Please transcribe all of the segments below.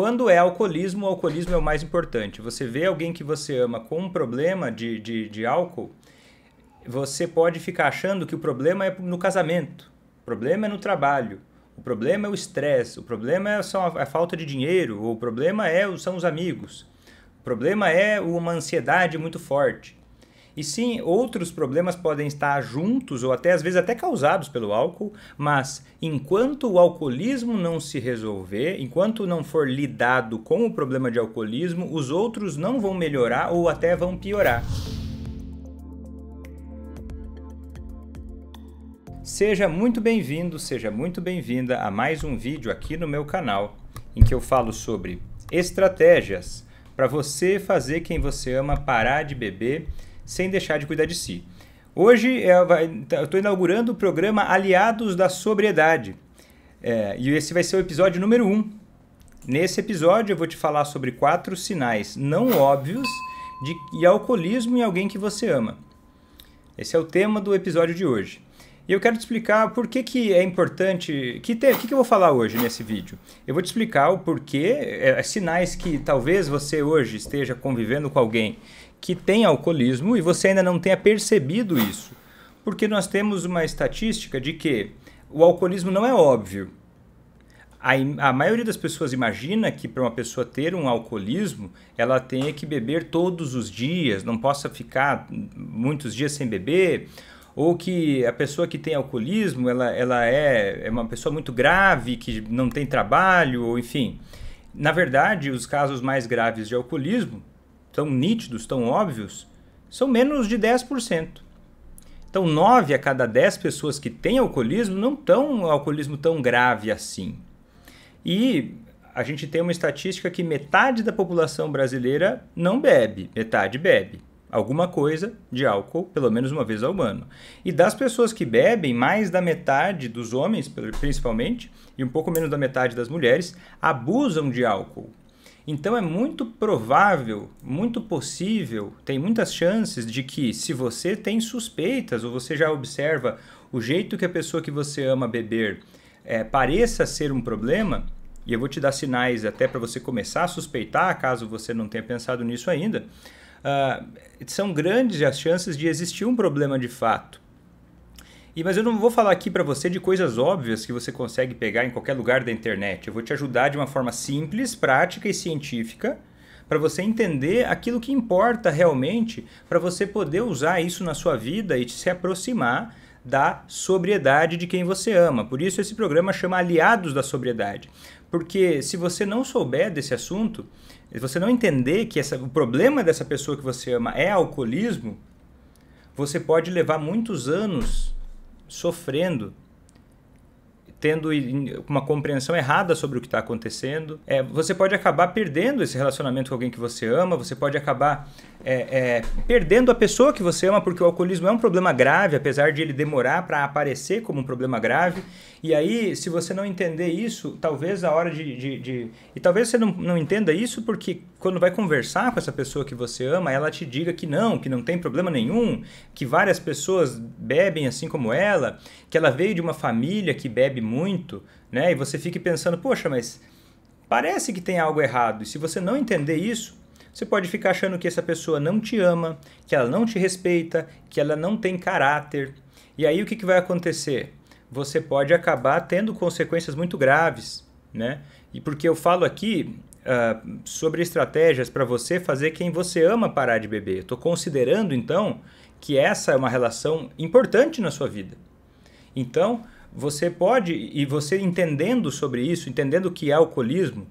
Quando é alcoolismo, o alcoolismo é o mais importante. Você vê alguém que você ama com um problema de, de, de álcool, você pode ficar achando que o problema é no casamento, o problema é no trabalho, o problema é o estresse, o problema é só a falta de dinheiro, o problema é são os amigos, o problema é uma ansiedade muito forte. E sim, outros problemas podem estar juntos ou até às vezes até causados pelo álcool, mas enquanto o alcoolismo não se resolver, enquanto não for lidado com o problema de alcoolismo, os outros não vão melhorar ou até vão piorar. Seja muito bem-vindo, seja muito bem-vinda a mais um vídeo aqui no meu canal em que eu falo sobre estratégias para você fazer quem você ama parar de beber sem deixar de cuidar de si. Hoje é, tá, eu estou inaugurando o programa Aliados da Sobriedade. É, e esse vai ser o episódio número 1. Um. Nesse episódio eu vou te falar sobre quatro sinais não óbvios de alcoolismo em alguém que você ama. Esse é o tema do episódio de hoje. E eu quero te explicar por que, que é importante. Que que, que eu vou falar hoje nesse vídeo? Eu vou te explicar o porquê, é, sinais que talvez você hoje esteja convivendo com alguém que tem alcoolismo e você ainda não tenha percebido isso. Porque nós temos uma estatística de que o alcoolismo não é óbvio. A, a maioria das pessoas imagina que para uma pessoa ter um alcoolismo, ela tenha que beber todos os dias, não possa ficar muitos dias sem beber, ou que a pessoa que tem alcoolismo, ela, ela é, é uma pessoa muito grave, que não tem trabalho, ou enfim. Na verdade, os casos mais graves de alcoolismo tão nítidos, tão óbvios, são menos de 10%. Então, 9 a cada 10 pessoas que têm alcoolismo não estão um alcoolismo tão grave assim. E a gente tem uma estatística que metade da população brasileira não bebe, metade bebe. Alguma coisa de álcool, pelo menos uma vez ao ano. E das pessoas que bebem, mais da metade dos homens, principalmente, e um pouco menos da metade das mulheres, abusam de álcool. Então é muito provável, muito possível, tem muitas chances de que se você tem suspeitas ou você já observa o jeito que a pessoa que você ama beber é, pareça ser um problema, e eu vou te dar sinais até para você começar a suspeitar, caso você não tenha pensado nisso ainda, uh, são grandes as chances de existir um problema de fato. E mas eu não vou falar aqui para você de coisas óbvias que você consegue pegar em qualquer lugar da internet. Eu vou te ajudar de uma forma simples, prática e científica para você entender aquilo que importa realmente, para você poder usar isso na sua vida e se aproximar da sobriedade de quem você ama. Por isso esse programa chama Aliados da Sobriedade. Porque se você não souber desse assunto, se você não entender que essa, o problema dessa pessoa que você ama é alcoolismo, você pode levar muitos anos sofrendo tendo uma compreensão errada sobre o que está acontecendo. É, você pode acabar perdendo esse relacionamento com alguém que você ama, você pode acabar é, é, perdendo a pessoa que você ama, porque o alcoolismo é um problema grave, apesar de ele demorar para aparecer como um problema grave. E aí, se você não entender isso, talvez a hora de. de, de... e talvez você não, não entenda isso, porque quando vai conversar com essa pessoa que você ama, ela te diga que não, que não tem problema nenhum, que várias pessoas bebem assim como ela, que ela veio de uma família que bebe muito, né? E você fica pensando, poxa, mas parece que tem algo errado. E se você não entender isso, você pode ficar achando que essa pessoa não te ama, que ela não te respeita, que ela não tem caráter. E aí o que, que vai acontecer? Você pode acabar tendo consequências muito graves, né? E porque eu falo aqui uh, sobre estratégias para você fazer quem você ama parar de beber. Estou considerando então que essa é uma relação importante na sua vida. Então você pode e você entendendo sobre isso, entendendo o que é alcoolismo,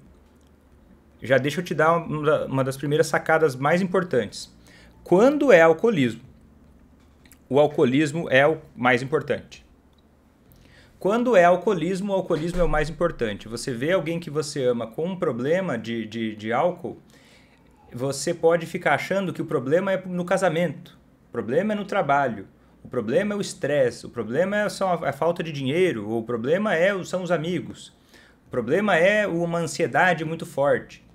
já deixa eu te dar uma das primeiras sacadas mais importantes. Quando é alcoolismo? O alcoolismo é o mais importante. Quando é alcoolismo, o alcoolismo é o mais importante. Você vê alguém que você ama com um problema de, de, de álcool, você pode ficar achando que o problema é no casamento, o problema é no trabalho, o problema é o estresse, o problema é a falta de dinheiro, o problema é, são os amigos, o problema é uma ansiedade muito forte.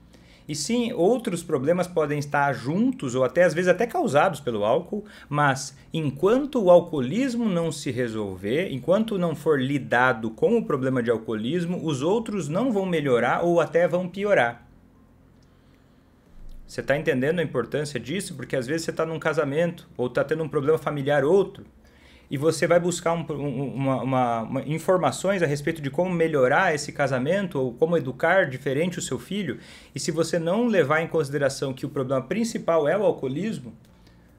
E sim, outros problemas podem estar juntos ou até às vezes até causados pelo álcool, mas enquanto o alcoolismo não se resolver, enquanto não for lidado com o problema de alcoolismo, os outros não vão melhorar ou até vão piorar. Você está entendendo a importância disso? Porque às vezes você está num casamento ou está tendo um problema familiar outro e você vai buscar um, uma, uma, uma, informações a respeito de como melhorar esse casamento ou como educar diferente o seu filho, e se você não levar em consideração que o problema principal é o alcoolismo,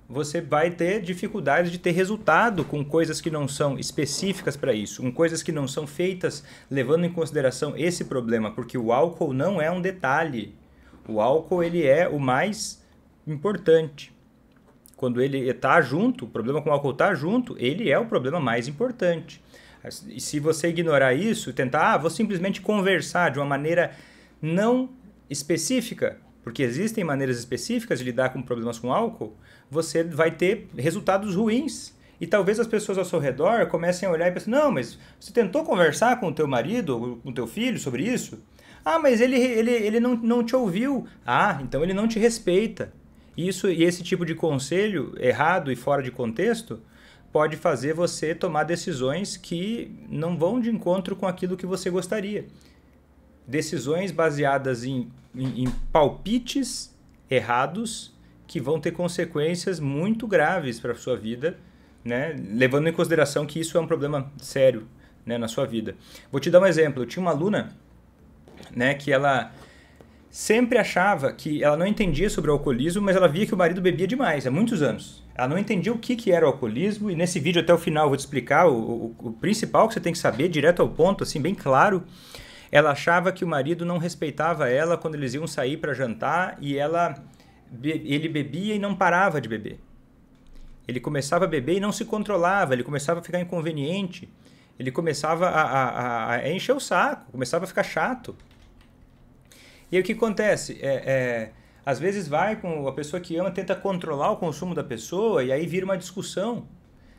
você vai ter dificuldades de ter resultado com coisas que não são específicas para isso, com coisas que não são feitas levando em consideração esse problema, porque o álcool não é um detalhe. O álcool ele é o mais importante quando ele está junto, o problema com o álcool está junto, ele é o problema mais importante. E se você ignorar isso, e tentar, ah, vou simplesmente conversar de uma maneira não específica, porque existem maneiras específicas de lidar com problemas com álcool, você vai ter resultados ruins. E talvez as pessoas ao seu redor comecem a olhar e pensar, não, mas você tentou conversar com o teu marido, com o teu filho sobre isso? Ah, mas ele, ele, ele não, não te ouviu. Ah, então ele não te respeita. Isso e esse tipo de conselho errado e fora de contexto pode fazer você tomar decisões que não vão de encontro com aquilo que você gostaria. Decisões baseadas em, em, em palpites errados que vão ter consequências muito graves para a sua vida, né? levando em consideração que isso é um problema sério né, na sua vida. Vou te dar um exemplo. Eu tinha uma aluna né, que ela sempre achava que ela não entendia sobre o alcoolismo, mas ela via que o marido bebia demais, há muitos anos. Ela não entendia o que, que era o alcoolismo, e nesse vídeo até o final eu vou te explicar o, o, o principal que você tem que saber, direto ao ponto, assim, bem claro. Ela achava que o marido não respeitava ela quando eles iam sair para jantar e ela ele bebia e não parava de beber. Ele começava a beber e não se controlava, ele começava a ficar inconveniente, ele começava a, a, a encher o saco, começava a ficar chato. E aí o que acontece? É, é, às vezes vai com a pessoa que ama, tenta controlar o consumo da pessoa e aí vira uma discussão.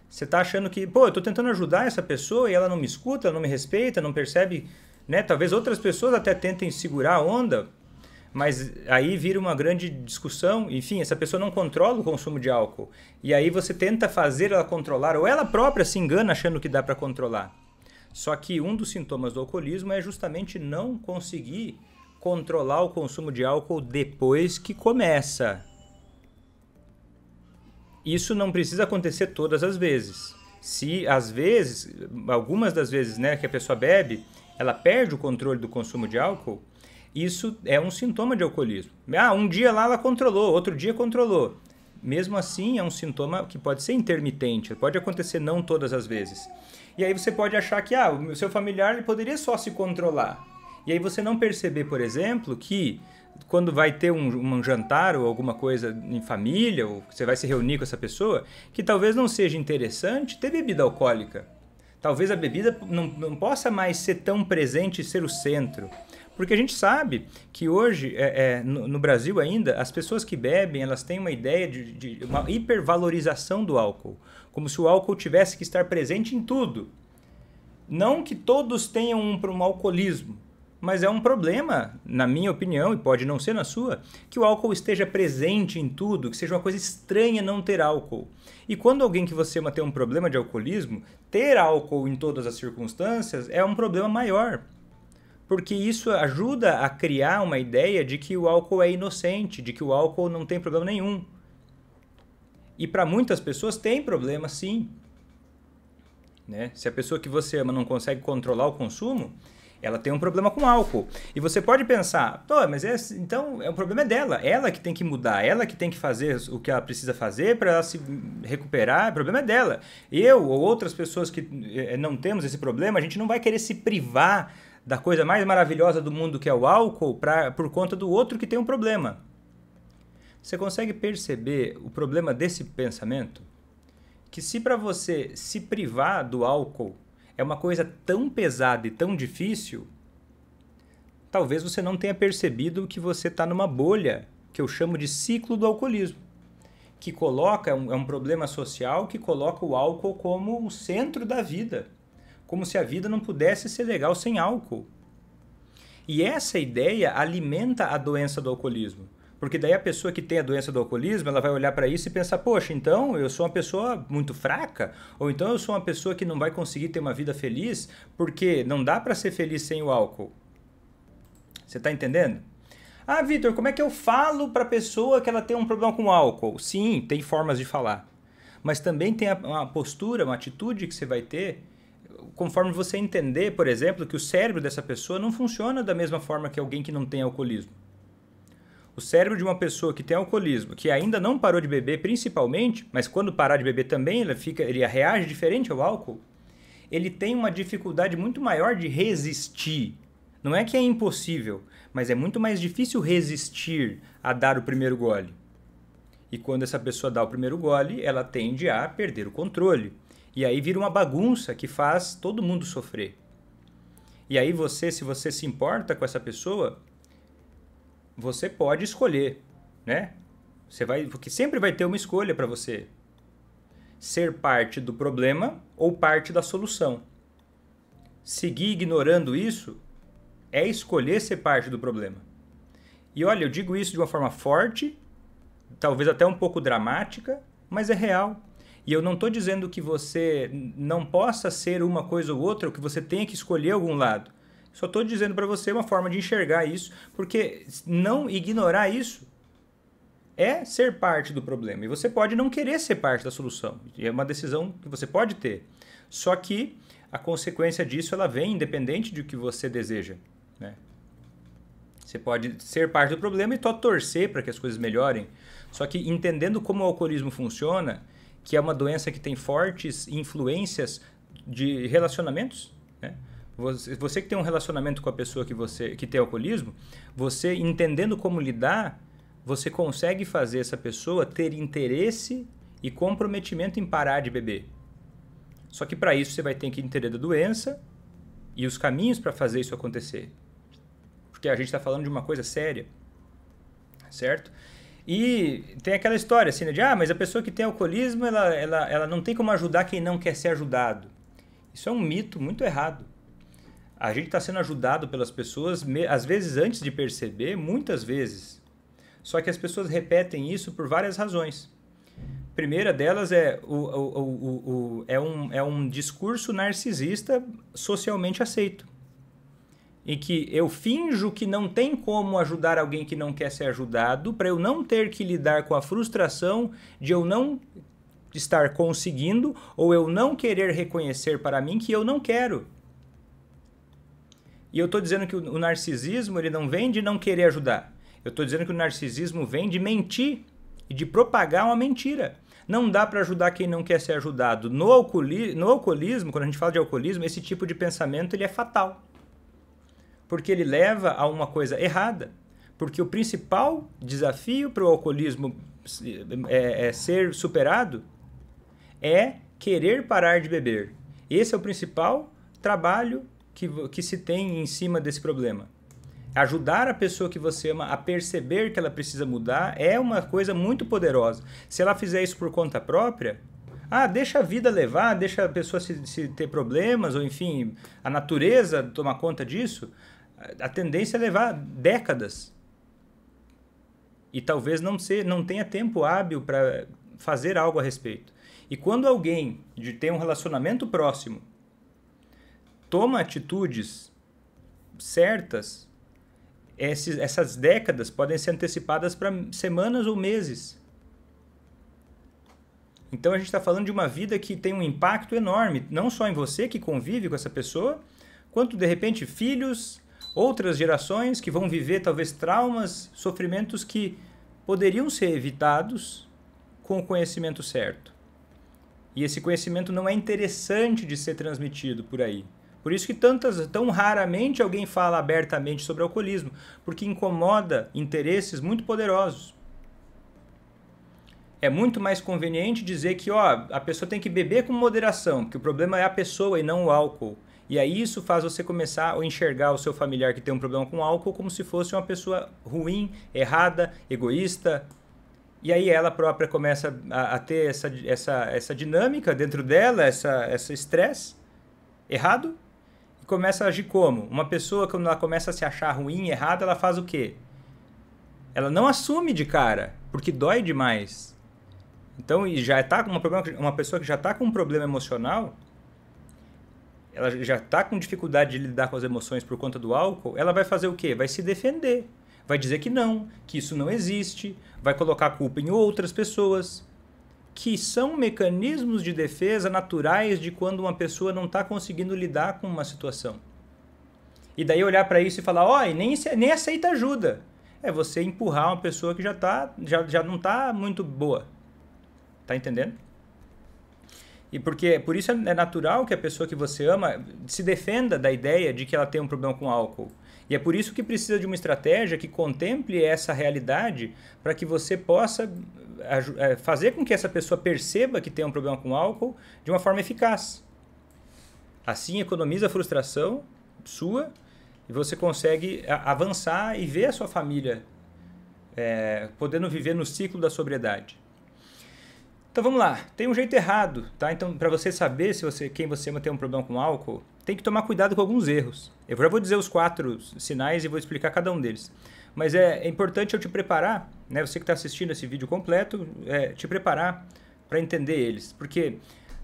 Você está achando que, pô, eu estou tentando ajudar essa pessoa e ela não me escuta, não me respeita, não percebe, né? Talvez outras pessoas até tentem segurar a onda, mas aí vira uma grande discussão. Enfim, essa pessoa não controla o consumo de álcool. E aí você tenta fazer ela controlar, ou ela própria se engana achando que dá para controlar. Só que um dos sintomas do alcoolismo é justamente não conseguir controlar o consumo de álcool depois que começa. Isso não precisa acontecer todas as vezes. Se às vezes, algumas das vezes, né, que a pessoa bebe, ela perde o controle do consumo de álcool, isso é um sintoma de alcoolismo. Ah, um dia lá ela controlou, outro dia controlou. Mesmo assim, é um sintoma que pode ser intermitente, pode acontecer não todas as vezes. E aí você pode achar que ah, o seu familiar ele poderia só se controlar. E aí você não perceber, por exemplo, que quando vai ter um, um, jantar ou alguma coisa em família, ou você vai se reunir com essa pessoa, que talvez não seja interessante ter bebida alcoólica. Talvez a bebida não, não possa mais ser tão presente e ser o centro. Porque a gente sabe que hoje, é, é, no, no, Brasil ainda, as pessoas que bebem, elas têm uma ideia de, de uma hipervalorização do álcool. Como se o álcool tivesse que estar presente em tudo. Não que todos tenham um, um alcoolismo, mas é um problema, na minha opinião, e pode não ser na sua, que o álcool esteja presente em tudo, que seja uma coisa estranha não ter álcool. E quando alguém que você ama tem um problema de alcoolismo, ter álcool em todas as circunstâncias é um problema maior. Porque isso ajuda a criar uma ideia de que o álcool é inocente, de que o álcool não tem problema nenhum. E para muitas pessoas tem problema sim. Né? Se a pessoa que você ama não consegue controlar o consumo, ela tem um problema com álcool. E você pode pensar, Pô, mas é, então é, o problema é dela, ela que tem que mudar, ela que tem que fazer o que ela precisa fazer para ela se recuperar, o é problema é dela. Eu ou outras pessoas que eh, eh, não temos esse problema, a gente não vai querer se privar da coisa mais maravilhosa do mundo que é o álcool pra, por conta do outro que tem um problema. Você consegue perceber o problema desse pensamento? Que se para você se privar do álcool é uma coisa tão pesada e tão difícil, talvez você não tenha percebido que você está numa bolha que eu chamo de ciclo do alcoolismo, que coloca é um, é um problema social que coloca o álcool como o centro da vida, como se a vida não pudesse ser legal sem álcool. E essa ideia alimenta a doença do alcoolismo. Porque daí a pessoa que tem a doença do alcoolismo, ela vai olhar para isso e pensar, poxa, então eu sou uma pessoa muito fraca, ou então eu sou uma pessoa que não vai conseguir ter uma vida feliz, porque não dá para ser feliz sem o álcool. Você está entendendo? Ah, Vitor, como é que eu falo para a pessoa que ela tem um problema com o álcool? Sim, tem formas de falar. Mas também tem uma postura, uma atitude que você vai ter conforme você entender, por exemplo, que o cérebro dessa pessoa não funciona da mesma forma que alguém que não tem alcoolismo. O cérebro de uma pessoa que tem alcoolismo, que ainda não parou de beber principalmente, mas quando parar de beber também, ele, fica, ele reage diferente ao álcool, ele tem uma dificuldade muito maior de resistir. Não é que é impossível, mas é muito mais difícil resistir a dar o primeiro gole. E quando essa pessoa dá o primeiro gole, ela tende a perder o controle. E aí vira uma bagunça que faz todo mundo sofrer. E aí você, se você se importa com essa pessoa, você pode escolher, né? Você vai, porque sempre vai ter uma escolha para você ser parte do problema ou parte da solução. Seguir ignorando isso é escolher ser parte do problema. E olha, eu digo isso de uma forma forte, talvez até um pouco dramática, mas é real. E eu não estou dizendo que você não possa ser uma coisa ou outra, ou que você tenha que escolher algum lado. Só estou dizendo para você uma forma de enxergar isso, porque não ignorar isso é ser parte do problema. E você pode não querer ser parte da solução. E é uma decisão que você pode ter. Só que a consequência disso ela vem independente de o que você deseja. Né? Você pode ser parte do problema e só torcer para que as coisas melhorem. Só que entendendo como o alcoolismo funciona, que é uma doença que tem fortes influências de relacionamentos, né? Você, você que tem um relacionamento com a pessoa que você que tem alcoolismo, você entendendo como lidar, você consegue fazer essa pessoa ter interesse e comprometimento em parar de beber. Só que para isso você vai ter que entender da doença e os caminhos para fazer isso acontecer. Porque a gente está falando de uma coisa séria, certo? E tem aquela história assim, né, de ah, mas a pessoa que tem alcoolismo, ela, ela, ela não tem como ajudar quem não quer ser ajudado. Isso é um mito muito errado. A gente está sendo ajudado pelas pessoas, às vezes antes de perceber, muitas vezes. Só que as pessoas repetem isso por várias razões. Primeira delas é, o, o, o, o é, um, é um discurso narcisista socialmente aceito. Em que eu finjo que não tem como ajudar alguém que não quer ser ajudado, para eu não ter que lidar com a frustração de eu não estar conseguindo ou eu não querer reconhecer para mim que eu não quero. E eu estou dizendo que o narcisismo ele não vem de não querer ajudar. Eu estou dizendo que o narcisismo vem de mentir e de propagar uma mentira. Não dá para ajudar quem não quer ser ajudado. No, alcooli no alcoolismo, quando a gente fala de alcoolismo, esse tipo de pensamento ele é fatal. Porque ele leva a uma coisa errada. Porque o principal desafio para o alcoolismo é, é ser superado é querer parar de beber. Esse é o principal trabalho que, que se tem em cima desse problema. Ajudar a pessoa que você ama a perceber que ela precisa mudar é uma coisa muito poderosa. Se ela fizer isso por conta própria, ah, deixa a vida levar, deixa a pessoa se, se ter problemas, ou enfim, a natureza tomar conta disso, a tendência é levar décadas. E talvez não, ser, não tenha tempo hábil para fazer algo a respeito. E quando alguém de ter um relacionamento próximo toma atitudes certas, esses, essas décadas podem ser antecipadas para semanas ou meses. Então a gente está falando de uma vida que tem um impacto enorme, não só em você que convive com essa pessoa, quanto de repente filhos, outras gerações que vão viver talvez traumas, sofrimentos que poderiam ser evitados com o conhecimento certo. E esse conhecimento não é interessante de ser transmitido por aí. Por isso que tantas, tão raramente alguém fala abertamente sobre alcoolismo, porque incomoda interesses muito poderosos. É muito mais conveniente dizer que ó, a pessoa tem que beber com moderação, porque o problema é a pessoa e não o álcool. E aí isso faz você começar a enxergar o seu familiar que tem um problema com álcool como se fosse uma pessoa ruim, errada, egoísta. E aí ela própria começa a, a ter essa, essa, essa dinâmica dentro dela, essa, esse estresse errado, começa a agir como? Uma pessoa, quando ela começa a se achar ruim, errada, ela faz o quê? Ela não assume de cara, porque dói demais. Então, e já está com uma, problema, uma pessoa que já está com um problema emocional, ela já está com dificuldade de lidar com as emoções por conta do álcool, ela vai fazer o quê? Vai se defender. Vai dizer que não, que isso não existe, vai colocar a culpa em outras pessoas que são mecanismos de defesa naturais de quando uma pessoa não está conseguindo lidar com uma situação. E daí olhar para isso e falar, ó, oh, nem, nem aceita ajuda. É você empurrar uma pessoa que já, tá, já, já não está muito boa. Tá entendendo? E porque por isso é, é natural que a pessoa que você ama se defenda da ideia de que ela tem um problema com álcool e é por isso que precisa de uma estratégia que contemple essa realidade para que você possa é, fazer com que essa pessoa perceba que tem um problema com álcool de uma forma eficaz. Assim economiza a frustração sua e você consegue avançar e ver a sua família é, podendo viver no ciclo da sobriedade. Então vamos lá, tem um jeito errado, tá? Então para você saber se você, quem você ama tem um problema com álcool, tem que tomar cuidado com alguns erros. Eu já vou dizer os quatro sinais e vou explicar cada um deles. Mas é, é importante eu te preparar, né? Você que está assistindo esse vídeo completo, é, te preparar para entender eles, porque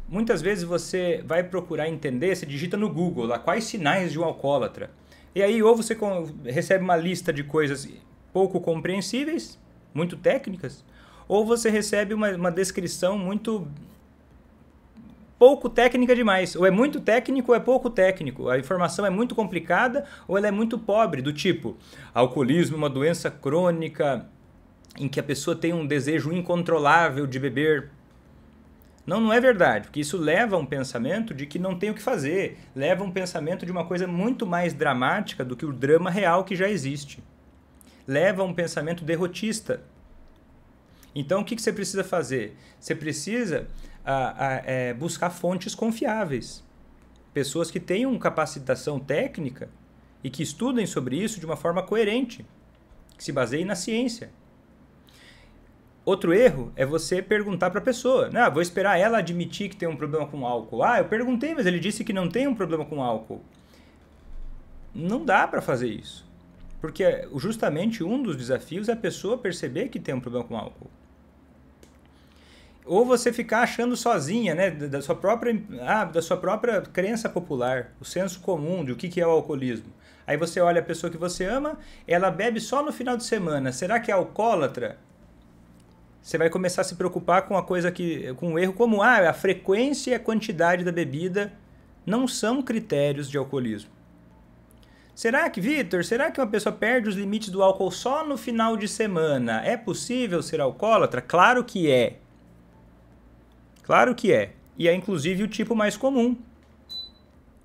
muitas vezes você vai procurar entender, você digita no Google lá quais sinais de um alcoólatra. E aí ou você recebe uma lista de coisas pouco compreensíveis, muito técnicas, ou você recebe uma, uma descrição muito pouco técnica demais. Ou é muito técnico ou é pouco técnico. A informação é muito complicada ou ela é muito pobre, do tipo alcoolismo, é uma doença crônica em que a pessoa tem um desejo incontrolável de beber. Não, não é verdade, porque isso leva a um pensamento de que não tem o que fazer, leva a um pensamento de uma coisa muito mais dramática do que o drama real que já existe. Leva a um pensamento derrotista, então, o que, que você precisa fazer? Você precisa a, ah, a, ah, é, buscar fontes confiáveis, pessoas que tenham capacitação técnica e que estudem sobre isso de uma forma coerente, que se baseie na ciência. Outro erro é você perguntar para a pessoa. Né? Ah, vou esperar ela admitir que tem um problema com álcool. Ah, eu perguntei, mas ele disse que não tem um problema com álcool. Não dá para fazer isso. Porque justamente um dos desafios é a pessoa perceber que tem um problema com álcool ou você ficar achando sozinha, né, da sua própria, ah, da sua própria crença popular, o senso comum de o que, que é o alcoolismo. Aí você olha a pessoa que você ama, ela bebe só no final de semana. Será que é alcoólatra? Você vai começar a se preocupar com a coisa que, com um erro como ah, a frequência e a quantidade da bebida não são critérios de alcoolismo. Será que, Vitor, será que uma pessoa perde os limites do álcool só no final de semana? É possível ser alcoólatra? Claro que é. Claro que é. E é inclusive o tipo mais comum.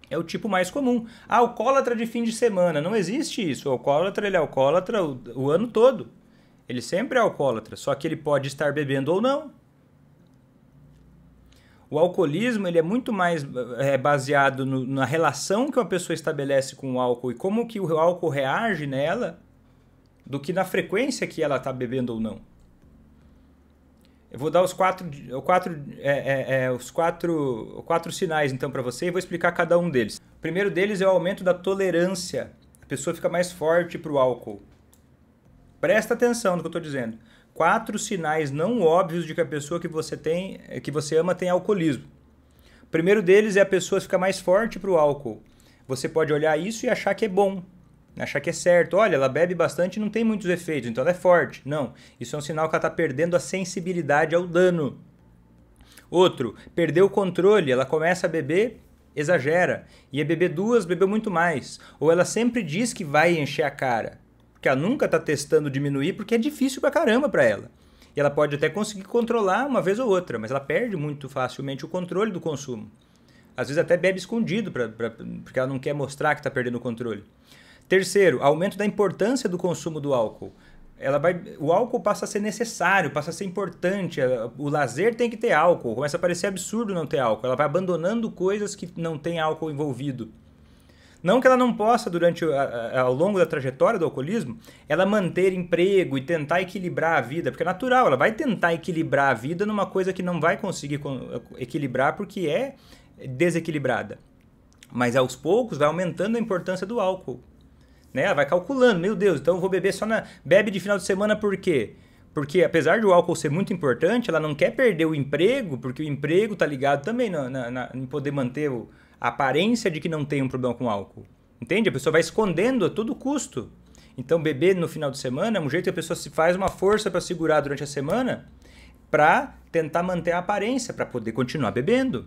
É o tipo mais comum. Ah, alcoólatra de fim de semana. Não existe isso. O alcoólatra, ele é alcoólatra o, o ano todo. Ele sempre é alcoólatra, só que ele pode estar bebendo ou não. O alcoolismo ele é muito mais eh, é, baseado no, na relação que uma pessoa estabelece com o álcool e como que o álcool reage nela do que na frequência que ela está bebendo ou não. Eu vou dar os quatro, quatro, é, é, é, os quatro, quatro sinais então para você e vou explicar cada um deles. O primeiro deles é o aumento da tolerância. A pessoa fica mais forte para o álcool. Presta atenção no que eu estou dizendo. Quatro sinais não óbvios de que a pessoa que você tem, que você ama tem alcoolismo. O primeiro deles é a pessoa ficar mais forte para o álcool. Você pode olhar isso e achar que é bom, achar que é certo. Olha, ela bebe bastante e não tem muitos efeitos, então ela é forte. Não, isso é um sinal que ela está perdendo a sensibilidade ao dano. Outro, perdeu o controle, ela começa a beber, exagera. e beber duas, bebeu muito mais. Ou ela sempre diz que vai encher a cara, porque ela nunca está testando diminuir, porque é difícil pra caramba para ela. E ela pode até conseguir controlar uma vez ou outra, mas ela perde muito facilmente o controle do consumo. Às vezes até bebe escondido, pra, pra porque ela não quer mostrar que está perdendo o controle. Terceiro, aumento da importância do consumo do álcool. Ela vai, o álcool passa a ser necessário, passa a ser importante. O lazer tem que ter álcool. Começa a parecer absurdo não ter álcool. Ela vai abandonando coisas que não tem álcool envolvido. Não que ela não possa, durante ao longo da trajetória do alcoolismo, ela manter emprego e tentar equilibrar a vida, porque é natural, ela vai tentar equilibrar a vida numa coisa que não vai conseguir equilibrar porque é desequilibrada. Mas aos poucos vai aumentando a importância do álcool. Né? Ela ah, vai calculando, meu Deus, então eu vou beber só na. Bebe de final de semana por quê? Porque apesar do álcool ser muito importante, ela não quer perder o emprego, porque o emprego está ligado também na, na, na, em poder manter o, a aparência de que não tem um problema com álcool. Entende? A pessoa vai escondendo a todo custo. Então, beber no final de semana é um jeito que a pessoa se faz uma força para segurar durante a semana para tentar manter a aparência, para poder continuar bebendo.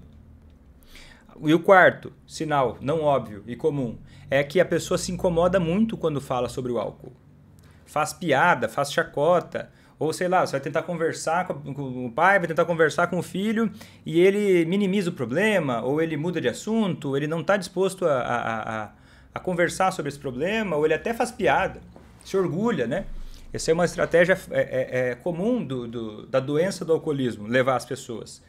E o quarto sinal, não óbvio e comum, é que a pessoa se incomoda muito quando fala sobre o álcool. Faz piada, faz chacota, ou sei lá, você vai tentar conversar com o pai, vai tentar conversar com o filho e ele minimiza o problema, ou ele muda de assunto, ele não está disposto a, a, a, a, conversar sobre esse problema, ou ele até faz piada, se orgulha, né? Essa é uma estratégia é, é, é comum do, do, da doença do alcoolismo, levar as pessoas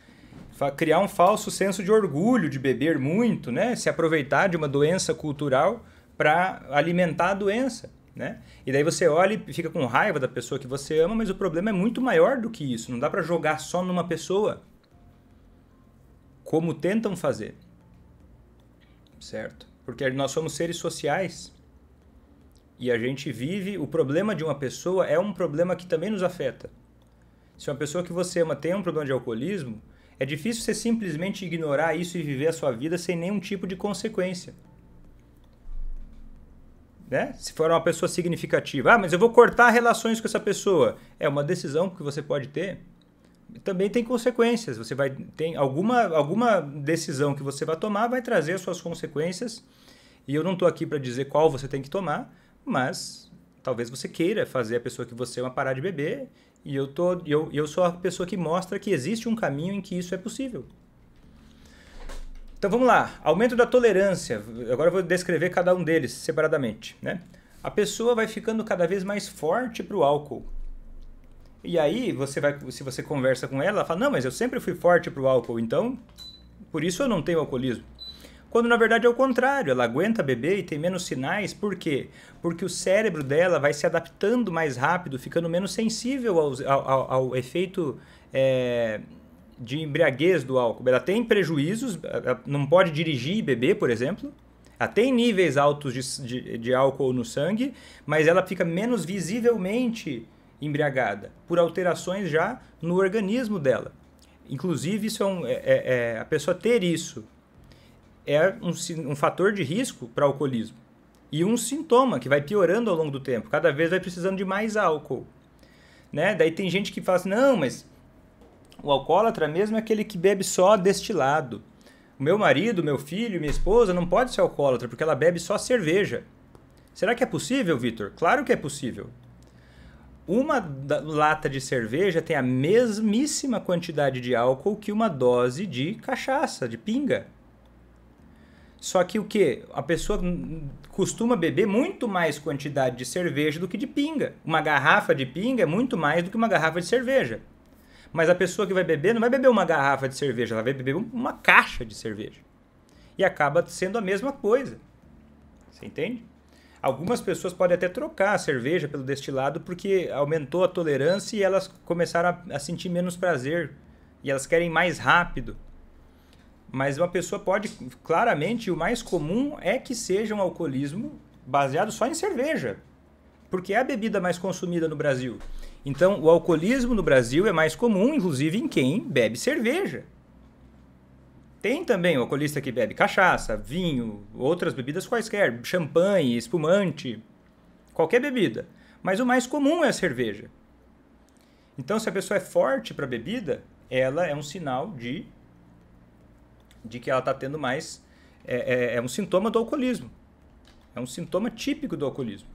criar um falso senso de orgulho de beber muito, né? Se aproveitar de uma doença cultural para alimentar a doença, né? E daí você olha e fica com raiva da pessoa que você ama, mas o problema é muito maior do que isso. Não dá para jogar só numa pessoa, como tentam fazer, certo? Porque nós somos seres sociais e a gente vive. O problema de uma pessoa é um problema que também nos afeta. Se uma pessoa que você ama tem um problema de alcoolismo, é difícil você simplesmente ignorar isso e viver a sua vida sem nenhum tipo de consequência. Né? Se for uma pessoa significativa, ah, mas eu vou cortar relações com essa pessoa. É uma decisão que você pode ter. Também tem consequências. Você vai tem alguma alguma decisão que você vai tomar vai trazer as suas consequências. E eu não estou aqui para dizer qual você tem que tomar, mas talvez você queira fazer a pessoa que você ama é parar de beber e eu, tô, eu, eu sou a pessoa que mostra que existe um caminho em que isso é possível. Então vamos lá, aumento da tolerância. Agora eu vou descrever cada um deles separadamente, né? A pessoa vai ficando cada vez mais forte para o álcool. E aí você vai, se você conversa com ela, ela fala: "Não, mas eu sempre fui forte para o álcool, então por isso eu não tenho alcoolismo". Quando na verdade é o contrário, ela aguenta beber e tem menos sinais, por quê? Porque o cérebro dela vai se adaptando mais rápido, ficando menos sensível ao, ao, ao efeito é, de embriaguez do álcool. Ela tem prejuízos, ela não pode dirigir e beber, por exemplo, ela tem níveis altos de, de, de, álcool no sangue, mas ela fica menos visivelmente embriagada por alterações já no organismo dela. Inclusive, isso é, um, é, é, é a pessoa ter isso é um, um fator de risco para alcoolismo e um sintoma que vai piorando ao longo do tempo. Cada vez vai precisando de mais álcool. Né? Daí tem gente que fala assim, não, mas o alcoólatra mesmo é aquele que bebe só destilado. O meu marido, meu filho, minha esposa não pode ser alcoólatra porque ela bebe só cerveja. Será que é possível, Vitor? Claro que é possível. Uma lata de cerveja tem a mesmíssima quantidade de álcool que uma dose de cachaça, de pinga. Só que o que? A pessoa costuma beber muito mais quantidade de cerveja do que de pinga. Uma garrafa de pinga é muito mais do que uma garrafa de cerveja. Mas a pessoa que vai beber não vai beber uma garrafa de cerveja, ela vai beber uma caixa de cerveja. E acaba sendo a mesma coisa. Você entende? Algumas pessoas podem até trocar a cerveja pelo destilado porque aumentou a tolerância e elas começaram a, a sentir menos prazer. E elas querem mais rápido. Mas uma pessoa pode, claramente, o mais comum é que seja um alcoolismo baseado só em cerveja, porque é a bebida mais consumida no Brasil. Então, o alcoolismo no Brasil é mais comum, inclusive, em quem bebe cerveja. Tem também o alcoolista que bebe cachaça, vinho, outras bebidas quaisquer, champanhe, espumante, qualquer bebida. Mas o mais comum é a cerveja. Então, se a pessoa é forte para bebida, ela é um sinal de de que ela está tendo mais. É, é, é um sintoma do alcoolismo. É um sintoma típico do alcoolismo.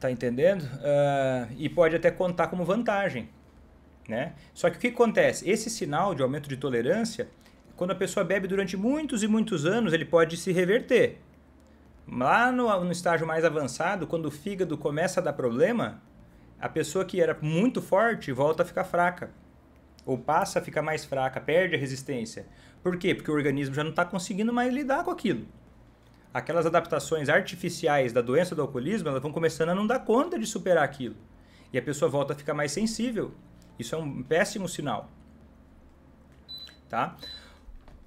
Tá entendendo? Uh, e pode até contar como vantagem. Né? Só que o que acontece? Esse sinal de aumento de tolerância, quando a pessoa bebe durante muitos e muitos anos, ele pode se reverter. Lá no, no estágio mais avançado, quando o fígado começa a dar problema, a pessoa que era muito forte volta a ficar fraca ou passa a ficar mais fraca, perde a resistência. Por quê? Porque o organismo já não está conseguindo mais lidar com aquilo. Aquelas adaptações artificiais da doença do alcoolismo, elas vão começando a não dar conta de superar aquilo. E a pessoa volta a ficar mais sensível. Isso é um péssimo sinal. Tá?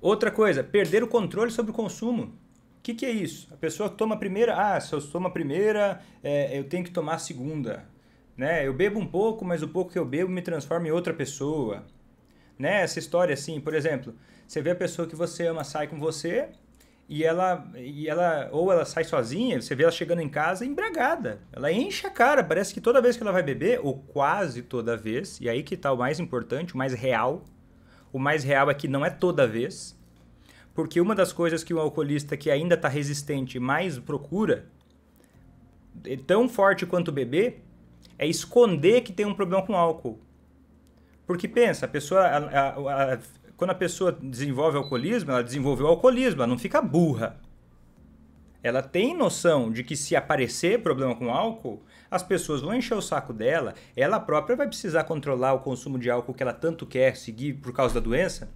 Outra coisa, perder o controle sobre o consumo. O que, que, é isso? A pessoa toma a primeira, ah, se eu tomo a primeira, é, eu tenho que tomar a segunda. Né? Eu bebo um pouco, mas o pouco que eu bebo me transforma em outra pessoa. Né? Essa história assim, por exemplo, você vê a pessoa que você ama sai com você e ela e ela ou ela sai sozinha, você vê ela chegando em casa embriagada. Ela enche a cara, parece que toda vez que ela vai beber, ou quase toda vez, e aí que tá o mais importante, o mais real. O mais real é que não é toda vez. Porque uma das coisas que um alcoolista que ainda está resistente mais procura, é tão forte quanto beber, é esconder que tem um problema com álcool. Porque pensa, a pessoa, a, a, a, quando a pessoa desenvolve alcoolismo, ela desenvolveu alcoolismo, ela não fica burra. Ela tem noção de que se aparecer problema com álcool, as pessoas vão encher o saco dela, ela própria vai precisar controlar o consumo de álcool que ela tanto quer seguir por causa da doença.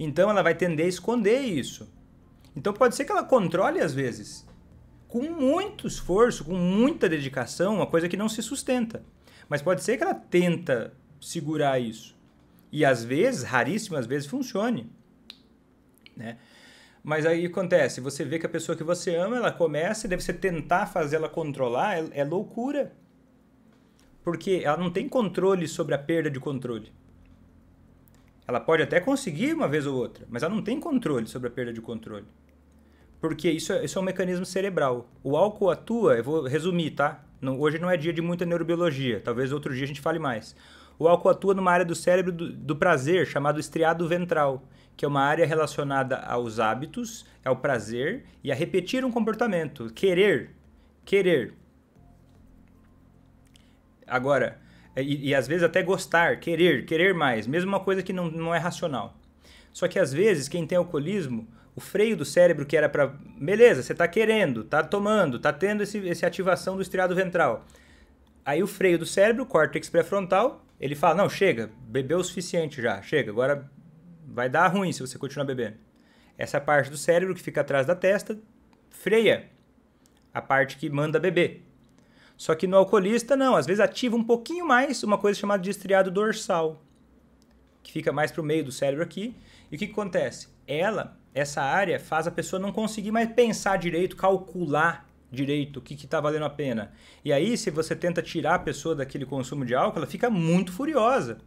Então ela vai tender a esconder isso. Então pode ser que ela controle às vezes, com muito esforço, com muita dedicação, uma coisa que não se sustenta. Mas pode ser que ela tenta segurar isso. E às vezes, raríssimas vezes, funcione. Né? Mas aí acontece, você vê que a pessoa que você ama, ela começa e deve você tentar fazer ela controlar, é, é, loucura. Porque ela não tem controle sobre a perda de controle. Ela pode até conseguir uma vez ou outra, mas ela não tem controle sobre a perda de controle. Porque isso é, isso é um mecanismo cerebral. O álcool atua, eu vou resumir, tá? Não, hoje não é dia de muita neurobiologia, talvez outro dia a gente fale mais. O álcool atua numa área do cérebro do, do prazer chamado estriado ventral, que é uma área relacionada aos hábitos, ao prazer e a repetir um comportamento. Querer. Querer. Agora, e, e às vezes até gostar, querer, querer mais, mesmo uma coisa que não, não é racional. Só que às vezes quem tem alcoolismo o freio do cérebro que era para, beleza, você está querendo, está tomando, está tendo esse, essa ativação do estriado ventral. Aí o freio do cérebro, o córtex pré-frontal, ele fala, não, chega, bebeu o suficiente já, chega, agora vai dar ruim se você continuar bebendo. Essa parte do cérebro que fica atrás da testa freia a parte que manda beber. Só que no alcoolista, não, às vezes ativa um pouquinho mais uma coisa chamada de estriado dorsal, que fica mais para o meio do cérebro aqui. E o que, que acontece? Ela essa área faz a pessoa não conseguir mais pensar direito, calcular direito o que está valendo a pena. E aí, se você tenta tirar a pessoa daquele consumo de álcool, ela fica muito furiosa.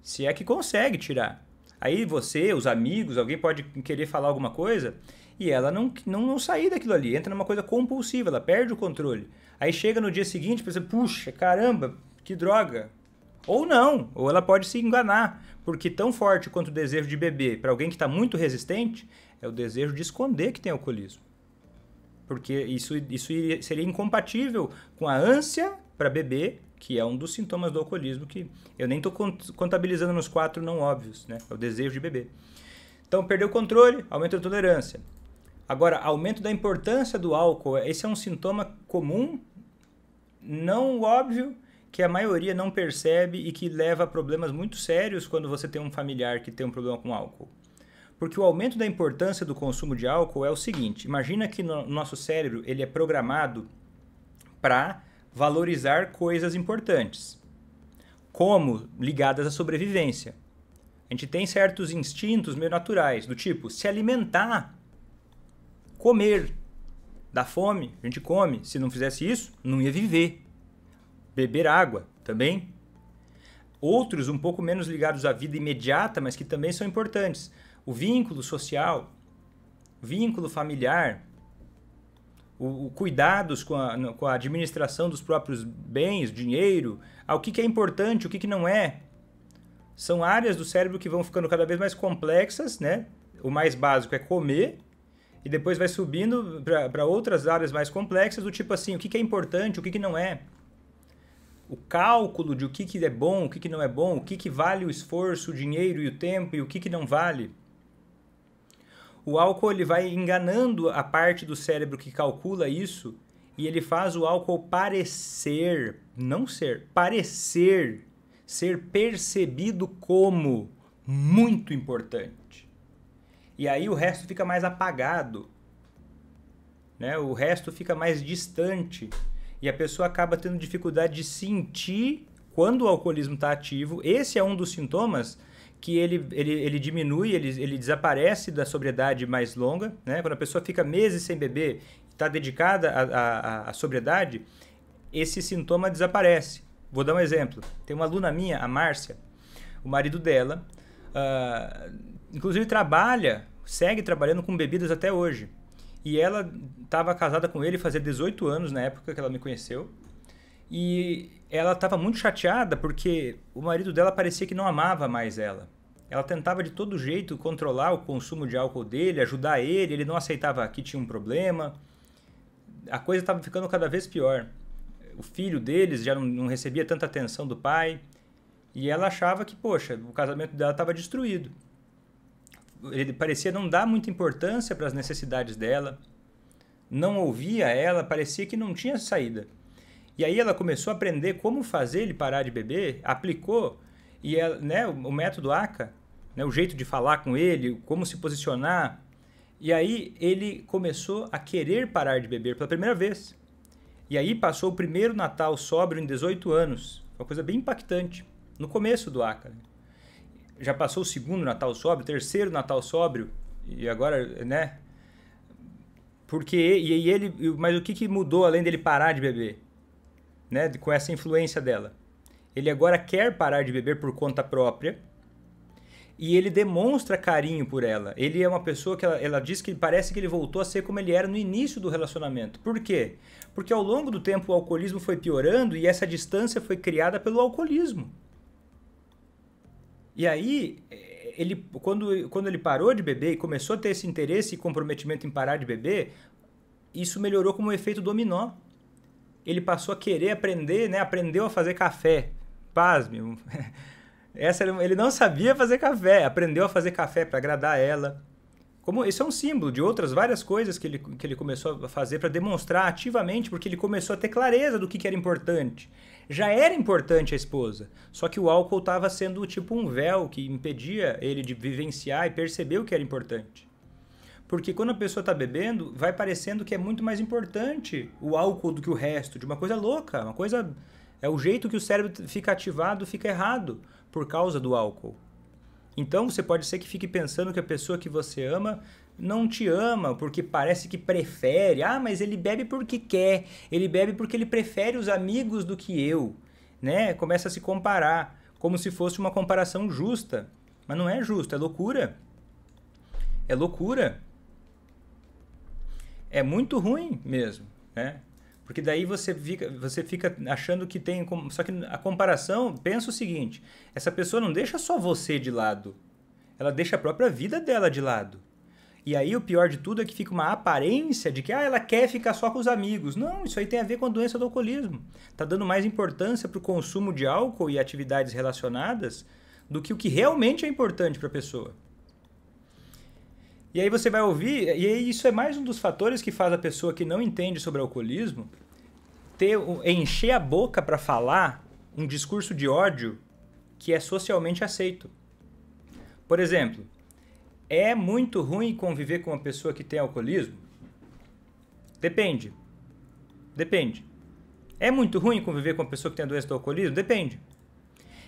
Se é que consegue tirar. Aí você, os amigos, alguém pode querer falar alguma coisa e ela não, não, não sair daquilo ali, entra numa coisa compulsiva, ela perde o controle. Aí chega no dia seguinte você puxa, caramba, que droga, ou não, ou ela pode se enganar, porque tão forte quanto o desejo de beber para alguém que está muito resistente é o desejo de esconder que tem alcoolismo. Porque isso, isso seria incompatível com a ânsia para beber, que é um dos sintomas do alcoolismo, que eu nem estou contabilizando nos quatro não óbvios, né? É o desejo de beber. Então, perdeu o controle, aumenta a tolerância. Agora, aumento da importância do álcool, esse é um sintoma comum, não óbvio, que a maioria não percebe e que leva a problemas muito sérios quando você tem um familiar que tem um problema com álcool. Porque o aumento da importância do consumo de álcool é o seguinte: imagina que no nosso cérebro ele é programado para valorizar coisas importantes, como ligadas à sobrevivência. A gente tem certos instintos meio naturais, do tipo se alimentar, comer. dar fome, a gente come. Se não fizesse isso, não ia viver beber água também. Outros um pouco menos ligados à vida imediata, mas que também são importantes. O vínculo social, vínculo familiar, o, o cuidados com a, com a, administração dos próprios bens, dinheiro, ao que, que é importante, o que, que não é. São áreas do cérebro que vão ficando cada vez mais complexas, né? O mais básico é comer, e depois vai subindo para outras áreas mais complexas, do tipo assim, o que, que é importante, o que, que não é o cálculo de o que, que é bom, o que, que não é bom, o que, que vale o esforço, o dinheiro e o tempo e o que, que não vale. O álcool ele vai enganando a parte do cérebro que calcula isso e ele faz o álcool parecer, não ser, parecer, ser percebido como muito importante. E aí o resto fica mais apagado, né? o resto fica mais distante. E a pessoa acaba tendo dificuldade de sentir quando o alcoolismo está ativo. Esse é um dos sintomas que ele, ele, ele diminui, ele, ele desaparece da sobriedade mais longa. Né? Quando a pessoa fica meses sem beber está dedicada à, à, à sobriedade, esse sintoma desaparece. Vou dar um exemplo. Tem uma aluna minha, a Márcia, o marido dela, uh, inclusive trabalha, segue trabalhando com bebidas até hoje. E ela estava casada com ele fazia 18 anos na época que ela me conheceu. E ela estava muito chateada porque o marido dela parecia que não amava mais ela. Ela tentava de todo jeito controlar o consumo de álcool dele, ajudar ele, ele não aceitava que tinha um problema. A coisa estava ficando cada vez pior. O filho deles já não, não recebia tanta atenção do pai. E ela achava que, poxa, o casamento dela estava destruído ele parecia não dar muita importância para as necessidades dela, não ouvia ela, parecia que não tinha saída. E aí ela começou a aprender como fazer ele parar de beber, aplicou e ela, né, o método ACA, né, o jeito de falar com ele, como se posicionar. E aí ele começou a querer parar de beber pela primeira vez. E aí passou o primeiro Natal sóbrio em 18 anos. Uma coisa bem impactante. No começo do ACA já passou o segundo Natal sóbrio, terceiro Natal sóbrio, e agora, né? Porque e, ele, mas o que, que mudou além dele parar de beber, né? Com essa influência dela, ele agora quer parar de beber por conta própria e ele demonstra carinho por ela. Ele é uma pessoa que ela, ela diz que parece que ele voltou a ser como ele era no início do relacionamento. Por quê? Porque ao longo do tempo o alcoolismo foi piorando e essa distância foi criada pelo alcoolismo. E aí, é, ele, quando, quando ele parou de beber e começou a ter esse interesse e comprometimento em parar de beber, isso melhorou como um efeito dominó. Ele passou a querer aprender, né? Aprendeu a fazer café. Pasme. Essa, ele não sabia fazer café. Aprendeu a fazer café para agradar ela. Como esse é um símbolo de outras várias coisas que ele, que ele começou a fazer para demonstrar ativamente, porque ele começou a ter clareza do que, que era importante. Já era importante a esposa, só que o álcool estava sendo tipo um véu que impedia ele de vivenciar e perceber o que era importante. Porque quando a pessoa está bebendo, vai parecendo que é muito mais importante o álcool do que o resto, de uma coisa louca, uma coisa. É o jeito que o cérebro fica ativado, fica errado por causa do álcool. Então você pode ser que fique pensando que a pessoa que você ama não te ama porque parece que prefere. Ah, mas ele bebe porque quer. Ele bebe porque ele prefere os amigos do que eu, né? Começa a se comparar como se fosse uma comparação justa, mas não é justo, é loucura. É loucura. É muito ruim mesmo, né? Porque daí você fica, você fica achando que tem. Só que a comparação, pensa o seguinte: essa pessoa não deixa só você de lado, ela deixa a própria vida dela de lado. E aí o pior de tudo é que fica uma aparência de que ah, ela quer ficar só com os amigos. Não, isso aí tem a ver com a doença do alcoolismo. Tá dando mais importância para o consumo de álcool e atividades relacionadas do que o que realmente é importante para a pessoa. E aí você vai ouvir, e isso é mais um dos fatores que faz a pessoa que não entende sobre alcoolismo ter encher a boca para falar um discurso de ódio que é socialmente aceito. Por exemplo, é muito ruim conviver com uma pessoa que tem alcoolismo? Depende. Depende. É muito ruim conviver com uma pessoa que tem a doença do alcoolismo? Depende.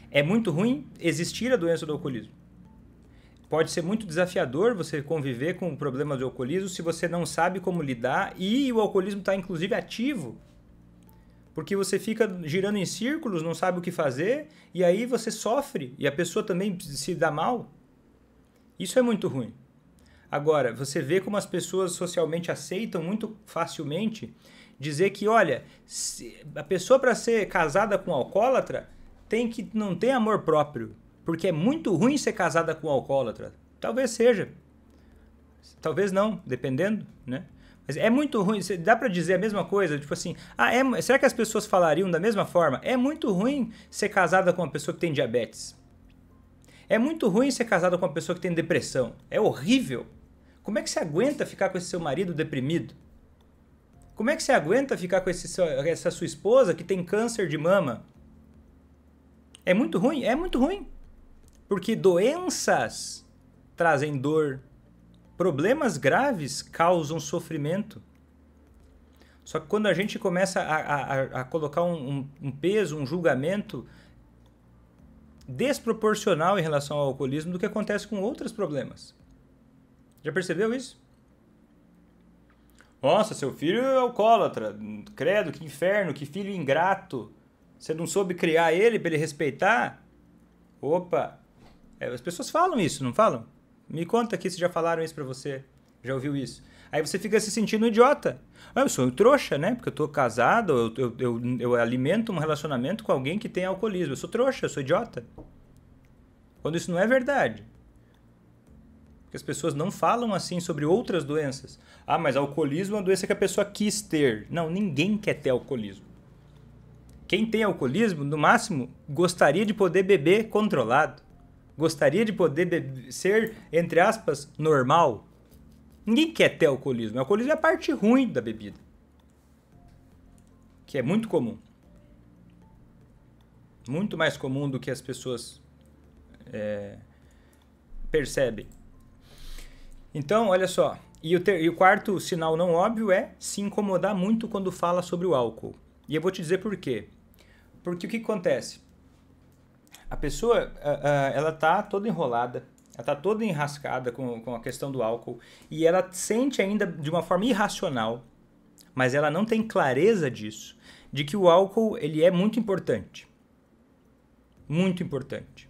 É muito ruim existir a doença do alcoolismo pode ser muito desafiador você conviver com o problema do alcoolismo se você não sabe como lidar e o alcoolismo está inclusive ativo. Porque você fica girando em círculos, não sabe o que fazer, e aí você sofre, e a pessoa também se dá mal. Isso é muito ruim. Agora, você vê como as pessoas socialmente aceitam muito facilmente dizer que, olha, a pessoa para ser casada com um alcoólatra tem que não ter amor próprio. Porque é muito ruim ser casada com um alcoólatra. Talvez seja. Talvez não, dependendo, né? Mas é muito ruim. Dá para dizer a mesma coisa? Tipo assim, ah, é, será que as pessoas falariam da mesma forma? É muito ruim ser casada com uma pessoa que tem diabetes. É muito ruim ser casada com uma pessoa que tem depressão. É horrível. Como é que você aguenta ficar com esse seu marido deprimido? Como é que você aguenta ficar com seu, essa sua esposa que tem câncer de mama? É muito ruim? É muito ruim. Porque doenças trazem dor, problemas graves causam sofrimento. Só que quando a gente começa a, a, a colocar um, um peso, um julgamento desproporcional em relação ao alcoolismo do que acontece com outros problemas. Já percebeu isso? Nossa, seu filho é alcoólatra. Credo, que inferno, que filho ingrato. Você não soube criar ele para ele respeitar? Opa, é, as pessoas falam isso, não falam? Me conta aqui se já falaram isso para você. Já ouviu isso? Aí você fica se sentindo um idiota. Ah, eu sou um trouxa, né? Porque eu tô casado, eu, eu, eu, eu, alimento um relacionamento com alguém que tem alcoolismo. Eu sou trouxa, eu sou idiota. Quando isso não é verdade. Porque as pessoas não falam assim sobre outras doenças. Ah, mas alcoolismo é uma doença que a pessoa quis ter. Não, ninguém quer ter alcoolismo. Quem tem alcoolismo, no máximo, gostaria de poder beber controlado gostaria de poder de ser, entre aspas, normal? Ninguém quer ter alcoolismo. O alcoolismo é a parte ruim da bebida. Que é muito comum. Muito mais comum do que as pessoas é, percebem. Então, olha só. E o, ter, e o quarto sinal não óbvio é se incomodar muito quando fala sobre o álcool. E eu vou te dizer por quê. Porque o que acontece? a pessoa ela tá toda enrolada, ela está toda enrascada com, com a questão do álcool e ela sente ainda de uma forma irracional, mas ela não tem clareza disso, de que o álcool ele é muito importante. Muito importante.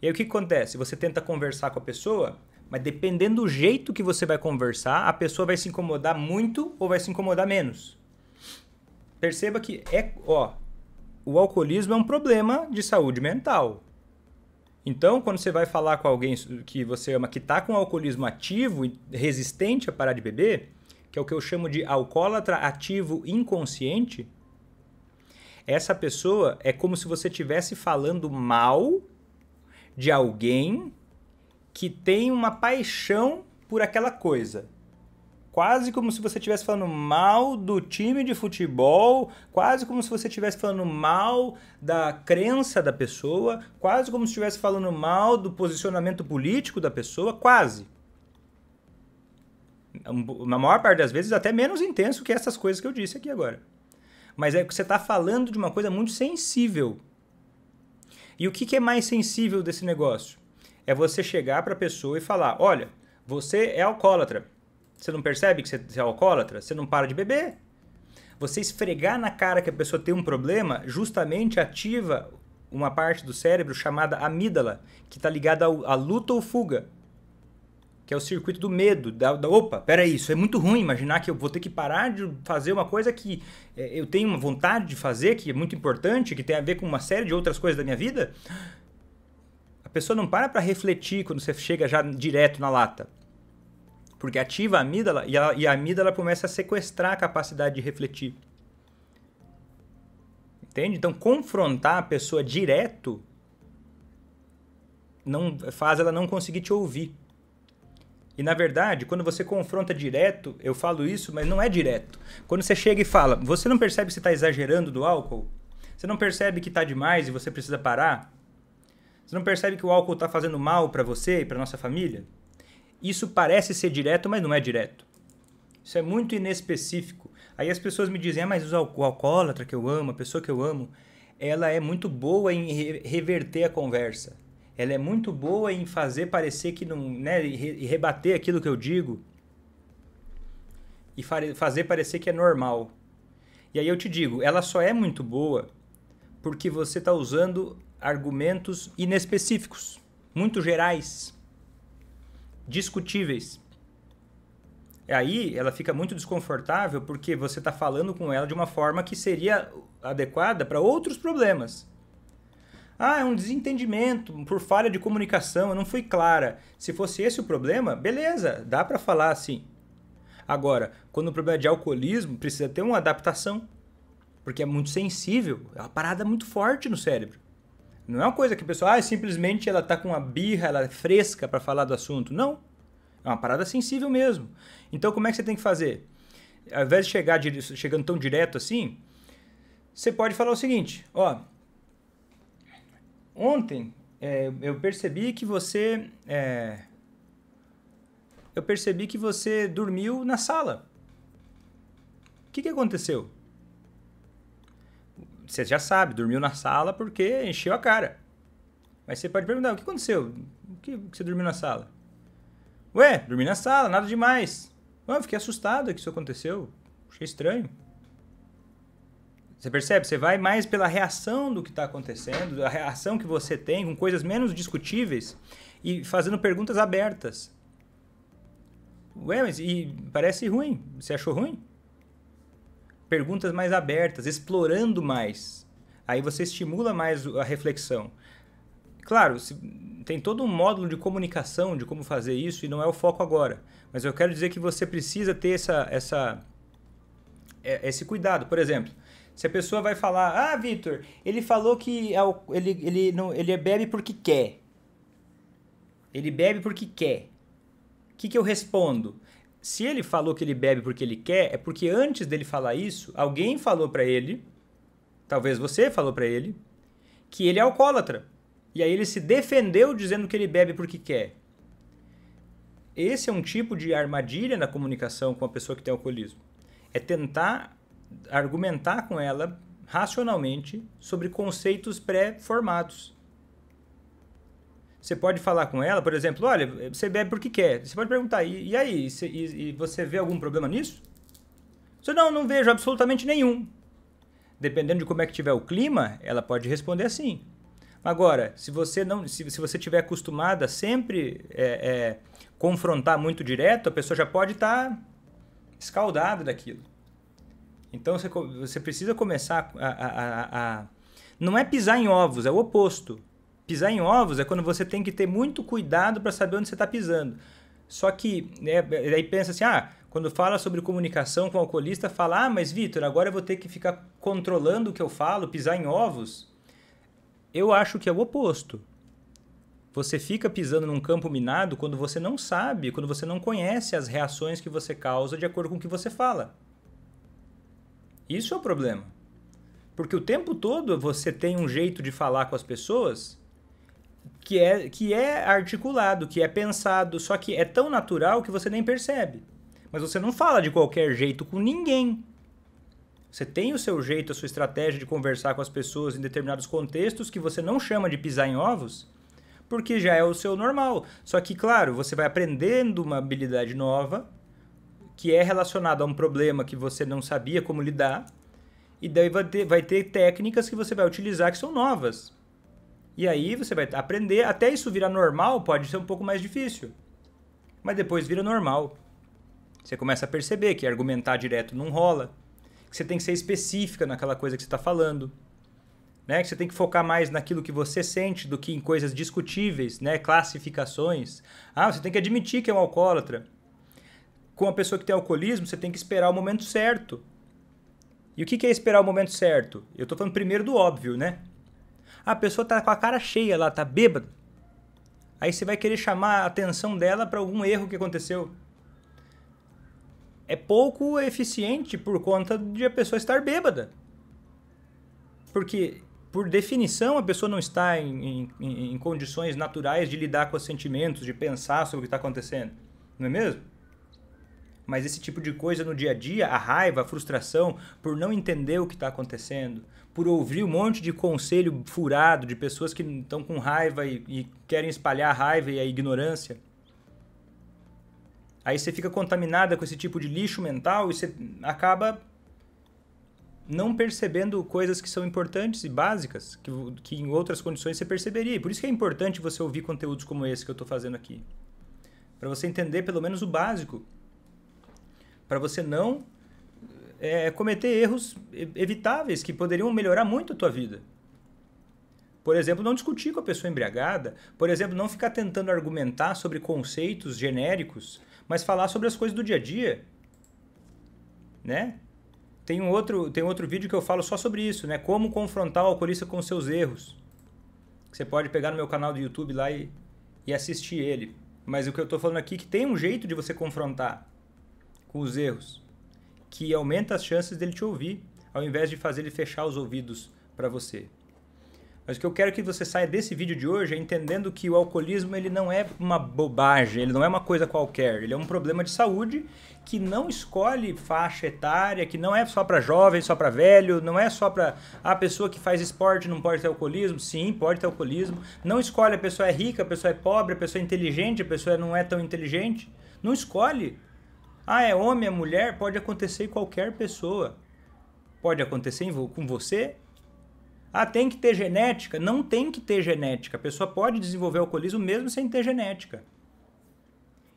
E aí o que acontece? Você tenta conversar com a pessoa, mas dependendo do jeito que você vai conversar, a pessoa vai se incomodar muito ou vai se incomodar menos. Perceba que é, ó, o alcoolismo é um problema de saúde mental. Então, quando você vai falar com alguém que você ama que está com alcoolismo ativo e resistente a parar de beber, que é o que eu chamo de alcoólatra ativo inconsciente, essa pessoa é como se você estivesse falando mal de alguém que tem uma paixão por aquela coisa quase como se você estivesse falando mal do time de futebol, quase como se você estivesse falando mal da crença da pessoa, quase como se estivesse falando mal do posicionamento político da pessoa, quase. Na maior parte das vezes, até menos intenso que essas coisas que eu disse aqui agora. Mas é que você está falando de uma coisa muito sensível. E o que, que é mais sensível desse negócio? É você chegar para a pessoa e falar: olha, você é alcoólatra você não percebe que você é alcoólatra? Você não para de beber? Você esfregar na cara que a pessoa tem um problema justamente ativa uma parte do cérebro chamada amígdala, que está ligada à luta ou fuga, que é o circuito do medo, da, da opa, peraí, isso é muito ruim, imaginar que eu vou ter que parar de fazer uma coisa que é, eu tenho uma vontade de fazer, que é muito importante, que tem a ver com uma série de outras coisas da minha vida. A pessoa não para para refletir quando você chega já direto na lata porque ativa a amígdala e a, e a amígdala começa a sequestrar a capacidade de refletir. Entende? Então, confrontar a pessoa direto não faz ela não conseguir te ouvir. E na verdade, quando você confronta direto, eu falo isso, mas não é direto. Quando você chega e fala, você não percebe que você está exagerando do álcool? Você não percebe que está demais e você precisa parar? Você não percebe que o álcool está fazendo mal para você e para nossa família? Isso parece ser direto, mas não é direto. Isso é muito inespecífico. Aí as pessoas me dizem, ah, mas o, alcoólatra que eu amo, a pessoa que eu amo, ela é muito boa em reverter a conversa. Ela é muito boa em fazer parecer que não. Né, e rebater aquilo que eu digo. E fazer parecer que é normal. E aí eu te digo, ela só é muito boa porque você está usando argumentos inespecíficos, muito gerais discutíveis. Aí ela fica muito desconfortável porque você está falando com ela de uma forma que seria adequada para outros problemas. Ah, é um desentendimento por falha de comunicação, eu não fui clara. Se fosse esse o problema, beleza, dá para falar assim. Agora, quando o problema é de alcoolismo, precisa ter uma adaptação, porque é muito sensível, é uma parada muito forte no cérebro. Não é uma coisa que a pessoa, ah, simplesmente ela tá com uma birra, ela é fresca para falar do assunto. Não. É uma parada sensível mesmo. Então como é que você tem que fazer? Ao invés de chegar chegando tão direto assim, você pode falar o seguinte, ó. Ontem é, eu percebi que você. É, eu percebi que você dormiu na sala. O que, que aconteceu? você já sabe, dormiu na sala porque encheu a cara. Mas você pode perguntar: o que aconteceu? O que, que você dormiu na sala? Ué, dormi na sala, nada demais. Ué, ah, eu fiquei assustado que isso aconteceu. Achei estranho. Você percebe? Você vai mais pela reação do que está acontecendo, a reação que você tem com coisas menos discutíveis e fazendo perguntas abertas. Ué, mas e parece ruim. Você achou ruim? perguntas mais abertas, explorando mais. Aí você estimula mais a reflexão. Claro, tem todo um módulo de comunicação de como fazer isso e não é o foco agora. Mas eu quero dizer que você precisa ter essa, essa, é, esse cuidado. Por exemplo, se a pessoa vai falar, ah, Vitor, ele falou que é ele, ele, não, ele bebe porque quer. Ele bebe porque quer. O que, que eu respondo? se ele falou que ele bebe porque ele quer, é porque antes dele falar isso, alguém falou para ele, talvez você falou para ele, que ele é alcoólatra. E aí ele se defendeu dizendo que ele bebe porque quer. Esse é um tipo de armadilha na comunicação com a pessoa que tem alcoolismo. É tentar argumentar com ela racionalmente sobre conceitos pré-formados. Você pode falar com ela, por exemplo, olha, você bebe porque quer. Você pode perguntar, e, e aí, e, e, você vê algum problema nisso? Você não, não vejo absolutamente nenhum. Dependendo de como é que tiver o clima, ela pode responder assim. Agora, se você não, se, se você tiver acostumada sempre é, é, confrontar muito direto, a pessoa já pode estar tá escaldada daquilo. Então você, você precisa começar a, a, a, a, Não é pisar em ovos, é o oposto. Pisar em ovos é quando você tem que ter muito cuidado para saber onde você está pisando. Só que, né, daí pensa assim, ah, quando fala sobre comunicação com o alcoolista, fala, ah, mas Vitor, agora eu vou ter que ficar controlando o que eu falo, pisar em ovos. Eu acho que é o oposto. Você fica pisando num campo minado quando você não sabe, quando você não conhece as reações que você causa de acordo com o que você fala. Isso é o problema. Porque o tempo todo você tem um jeito de falar com as pessoas que é, que é articulado, que é pensado, só que é tão natural que você nem percebe. Mas você não fala de qualquer jeito com ninguém. Você tem o seu jeito, a sua estratégia de conversar com as pessoas em determinados contextos que você não chama de pisar em ovos, porque já é o seu normal. Só que, claro, você vai aprendendo uma habilidade nova que é relacionada a um problema que você não sabia como lidar, e daí vai ter, vai ter técnicas que você vai utilizar que são novas e aí você vai aprender, até isso virar normal pode ser um pouco mais difícil. Mas depois vira normal. Você começa a perceber que argumentar direto não rola, que você tem que ser específica naquela coisa que você está falando, né? que você tem que focar mais naquilo que você sente do que em coisas discutíveis, né? classificações. Ah, você tem que admitir que é um alcoólatra. Com a pessoa que tem alcoolismo, você tem que esperar o momento certo. E o que é esperar o momento certo? Eu estou falando primeiro do óbvio, né? A pessoa tá com a cara cheia lá, tá bêbado. Aí você vai querer chamar a atenção dela para algum erro que aconteceu. É pouco eficiente por conta de a pessoa estar bêbada. Porque, por definição, a pessoa não está em, em, em condições naturais de lidar com os sentimentos, de pensar sobre o que está acontecendo. Não é mesmo? mas esse tipo de coisa no dia a dia, a raiva, a frustração por não entender o que está acontecendo, por ouvir um monte de conselho furado de pessoas que estão com raiva e, e querem espalhar a raiva e a ignorância. Aí você fica contaminada com esse tipo de lixo mental e você acaba não percebendo coisas que são importantes e básicas, que, que em outras condições você perceberia. E por isso que é importante você ouvir conteúdos como esse que eu estou fazendo aqui. Para você entender pelo menos o básico. Para você não é, cometer erros evitáveis que poderiam melhorar muito a tua vida. Por exemplo, não discutir com a pessoa embriagada. Por exemplo, não ficar tentando argumentar sobre conceitos genéricos, mas falar sobre as coisas do dia a dia. Né? Tem um outro, tem outro vídeo que eu falo só sobre isso, né? Como confrontar o alcoolista com seus erros. Você pode pegar no meu canal do YouTube lá e, e assistir ele. Mas o que eu estou falando aqui é que tem um jeito de você confrontar com os erros que aumenta as chances dele te ouvir, ao invés de fazer ele fechar os ouvidos para você. Mas o que eu quero que você saia desse vídeo de hoje é entendendo que o alcoolismo ele não é uma bobagem, ele não é uma coisa qualquer, ele é um problema de saúde que não escolhe faixa etária, que não é só para jovem, só para velho, não é só para a pessoa que faz esporte não pode ter alcoolismo, sim, pode ter alcoolismo. Não escolhe a pessoa é rica, a pessoa é pobre, a pessoa é inteligente, a pessoa não é tão inteligente. Não escolhe ah, é homem, é mulher? Pode acontecer em qualquer pessoa. Pode acontecer com você. Ah, tem que ter genética? Não tem que ter genética. A pessoa pode desenvolver alcoolismo mesmo sem ter genética.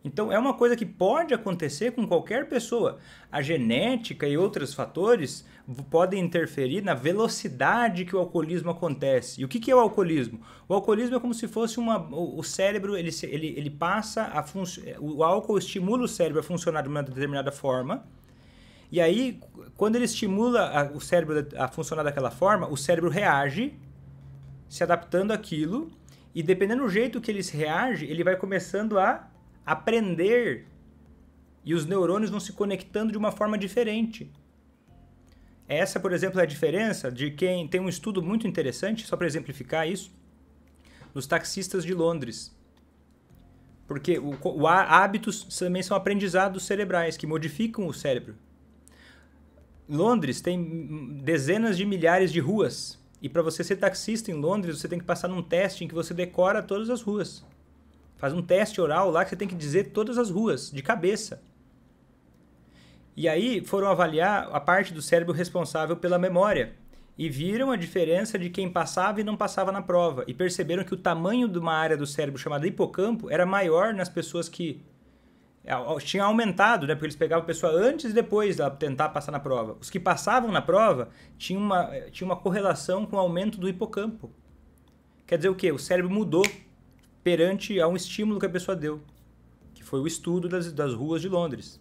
Então é uma coisa que pode acontecer com qualquer pessoa. A genética e outros fatores podem interferir na velocidade que o alcoolismo acontece. E o que, é o alcoolismo? O alcoolismo é como se fosse uma, o cérebro, ele, ele, ele passa a o álcool estimula o cérebro a funcionar de uma determinada forma. E aí, quando ele estimula a, o cérebro a funcionar daquela forma, o cérebro reage, se adaptando àquilo, e dependendo do jeito que ele reage, ele vai começando a aprender e os neurônios vão se conectando de uma forma diferente. Essa, por exemplo, é a diferença de quem tem um estudo muito interessante, só para exemplificar isso, nos taxistas de Londres. Porque o, o, hábitos também são aprendizados cerebrais que modificam o cérebro. Londres tem dezenas de milhares de ruas. E para você ser taxista em Londres, você tem que passar num teste em que você decora todas as ruas. Faz um teste oral lá que você tem que dizer todas as ruas, de cabeça. E aí foram avaliar a parte do cérebro responsável pela memória e viram a diferença de quem passava e não passava na prova e perceberam que o tamanho de uma área do cérebro chamada hipocampo era maior nas pessoas que tinha aumentado, né? Porque eles pegavam a pessoa antes e depois dela tentar passar na prova. Os que passavam na prova tinham uma, eh, tinha uma correlação com o aumento do hipocampo. Quer dizer o quê? O cérebro mudou perante a um estímulo que a pessoa deu, que foi o estudo das, das ruas de Londres.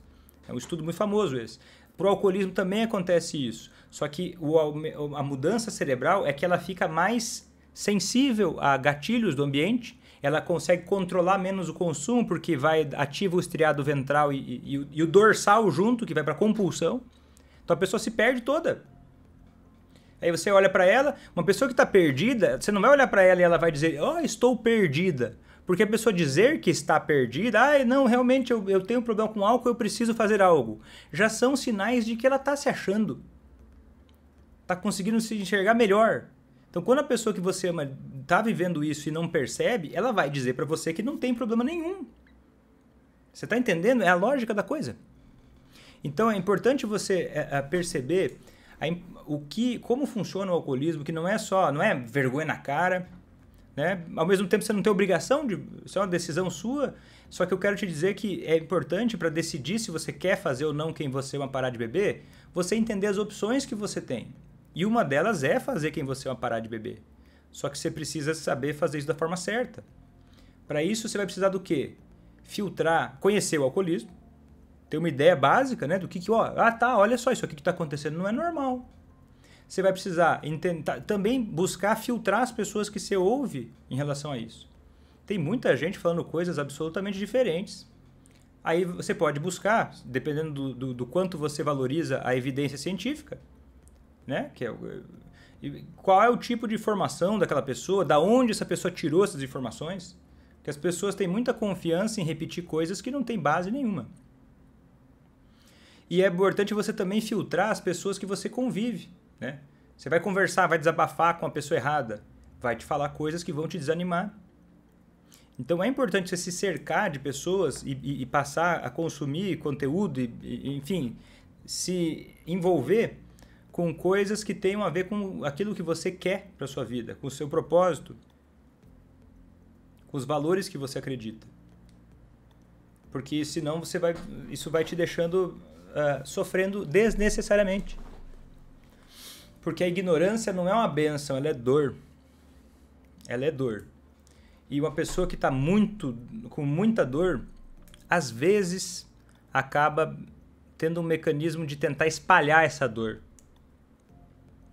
É um estudo muito famoso esse. Para o alcoolismo também acontece isso, só que o, a mudança cerebral é que ela fica mais sensível a gatilhos do ambiente, ela consegue controlar menos o consumo, porque vai ativa o estriado ventral e, e, e o dorsal junto, que vai para compulsão. Então a pessoa se perde toda. Aí você olha para ela, uma pessoa que está perdida, você não vai olhar para ela e ela vai dizer, ó, oh, estou perdida. Porque a pessoa dizer que está perdida, ah, não, realmente eu, eu tenho um problema com álcool, eu preciso fazer algo, já são sinais de que ela está se achando. Está conseguindo se enxergar melhor. Então, quando a pessoa que você ama está vivendo isso e não percebe, ela vai dizer para você que não tem problema nenhum. Você está entendendo? É a lógica da coisa. Então, é importante você é, é, perceber o que, como funciona o alcoolismo, que não é só, não é vergonha na cara, né? Ao mesmo tempo você não tem obrigação de, isso é uma decisão sua. Só que eu quero te dizer que é importante para decidir se você quer fazer ou não quem você é uma parar de beber, você entender as opções que você tem. E uma delas é fazer quem você é uma parar de beber. Só que você precisa saber fazer isso da forma certa. Para isso você vai precisar do quê? Filtrar, conhecer o alcoolismo, ter uma ideia básica, né? Do que, que ó, ah tá, olha só, isso aqui que está acontecendo não é normal. Você vai precisar tentar tá, também buscar filtrar as pessoas que você ouve em relação a isso. Tem muita gente falando coisas absolutamente diferentes. Aí você pode buscar, dependendo do, do, do quanto você valoriza a evidência científica, né? Que é, qual é o tipo de informação daquela pessoa, da onde essa pessoa tirou essas informações? Porque as pessoas têm muita confiança em repetir coisas que não têm base nenhuma. E é importante você também filtrar as pessoas que você convive, né? Você vai conversar, vai desabafar com a pessoa errada, vai te falar coisas que vão te desanimar. Então é importante você se cercar de pessoas e, e, e passar a consumir conteúdo, e, e, enfim, se envolver com coisas que tenham a ver com aquilo que você quer para sua vida, com o seu propósito, com os valores que você acredita. Porque senão você vai, isso vai te deixando uh, sofrendo desnecessariamente. Porque a ignorância não é uma benção, ela é dor. Ela é dor. E uma pessoa que está muito, com muita dor, às vezes acaba tendo um mecanismo de tentar espalhar essa dor.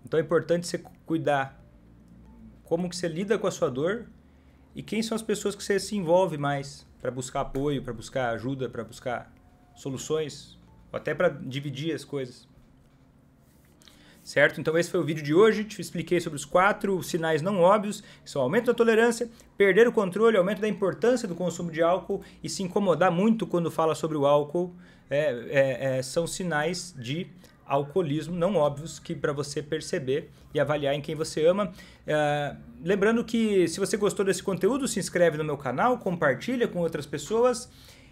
Então é importante você cuidar como que você lida com a sua dor e quem são as pessoas que você se envolve mais para buscar apoio, para buscar ajuda, para buscar soluções ou até para dividir as coisas. Certo? Então esse foi o vídeo de hoje, te expliquei sobre os quatro sinais não óbvios, que são aumento da tolerância, perder o controle, aumento da importância do consumo de álcool e se incomodar muito quando fala sobre o álcool, é, é, é, são sinais de alcoolismo não óbvios que para você perceber e avaliar em quem você ama. Uh, lembrando que se você gostou desse conteúdo, se inscreve no meu canal, compartilha com outras pessoas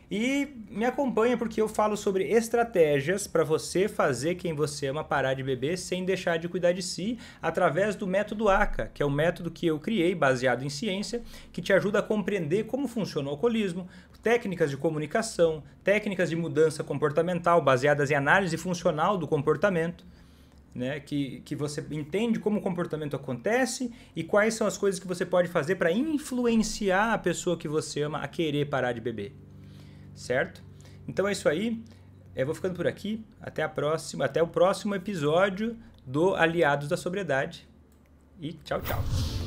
e me acompanha porque eu falo sobre estratégias para você fazer quem você ama parar de beber sem deixar de cuidar de si, através do método ACA, que é o método que eu criei baseado em ciência, que te ajuda a compreender como funciona o alcoolismo, técnicas de comunicação, técnicas de mudança comportamental baseadas em análise funcional do comportamento. Né? Que, que você entende como o comportamento acontece e quais são as coisas que você pode fazer para influenciar a pessoa que você ama a querer parar de beber certo? Então é isso aí. Eu é, vou ficando por aqui. Até a próxima, até o próximo episódio do Aliados da Sobriedade. E tchau, tchau.